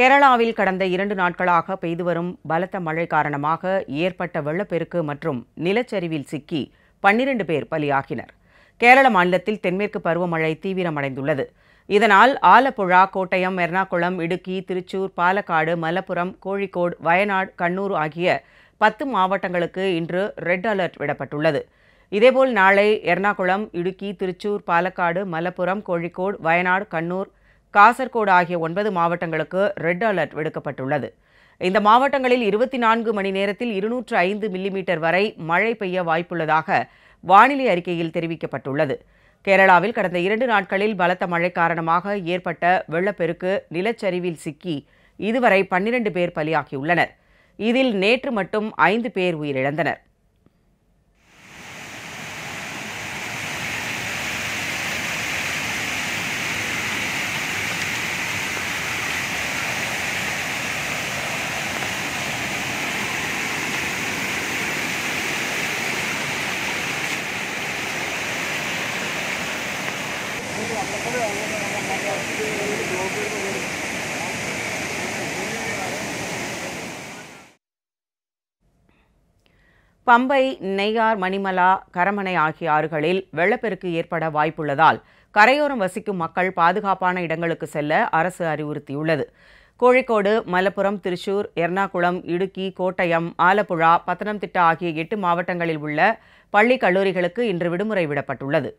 கேரளாவில் கடந்த இரண்டு நாட்களாக பெய்து வரும் பலத்த மழை காரணமாக ஏற்பட்ட வெள்ளப்பெருக்கு மற்றும் நிலச்சரிவில் சிக்கி பன்னிரண்டு பேர் பலியாகினர் கேரள மாநிலத்தில் தென்மேற்கு பருவமழை தீவிரமடைந்துள்ளது இதனால் ஆலப்புழா கோட்டயம் எர்ணாகுளம் இடுக்கி திருச்சூர் பாலக்காடு மலப்புரம் கோழிக்கோடு வயநாடு கண்ணூர் ஆகிய பத்து மாவட்டங்களுக்கு இன்று ரெட் அலர்ட் விடப்பட்டுள்ளது இதேபோல் நாளை எர்ணாகுளம் இடுக்கி திருச்சூர் பாலக்காடு மலப்புரம் கோழிக்கோடு வயநாடு கண்ணூர் காசர்கோடு ஆகிய ஒன்பது மாவட்டங்களுக்கு ரெட் அலர்ட் விடுக்கப்பட்டுள்ளது இந்த மாவட்டங்களில் இருபத்தி நான்கு மணி நேரத்தில் இருநூற்று ஐந்து மில்லிமீட்டர் வரை மழை பெய்ய வாய்ப்புள்ளதாக வானிலை அறிக்கையில் தெரிவிக்கப்பட்டுள்ளது கேரளாவில் கடந்த இரண்டு நாட்களில் பலத்த மழை காரணமாக ஏற்பட்ட வெள்ளப்பெருக்கு நிலச்சரிவில் சிக்கி இதுவரை பன்னிரண்டு பேர் பலியாகியுள்ளனர் இதில் நேற்று மட்டும் ஐந்து பேர் உயிரிழந்தனர் பம்பை நெய்யார் மணிமலா கரமனை ஆகிய ஆறுகளில் வெள்ளப்பெருக்கு ஏற்பட வாய்ப்புள்ளதால் கரையோரம் வசிக்கும் மக்கள் பாதுகாப்பான இடங்களுக்கு செல்ல அரசு அறிவுறுத்தியுள்ளது கோழிக்கோடு மலப்புரம் திருச்சூர் எர்ணாகுளம் இடுக்கி கோட்டயம் ஆலப்புழா பத்தனம்திட்டா ஆகிய எட்டு மாவட்டங்களில் உள்ள பள்ளி கல்லூரிகளுக்கு இன்று விடுமுறை விடப்பட்டுள்ளது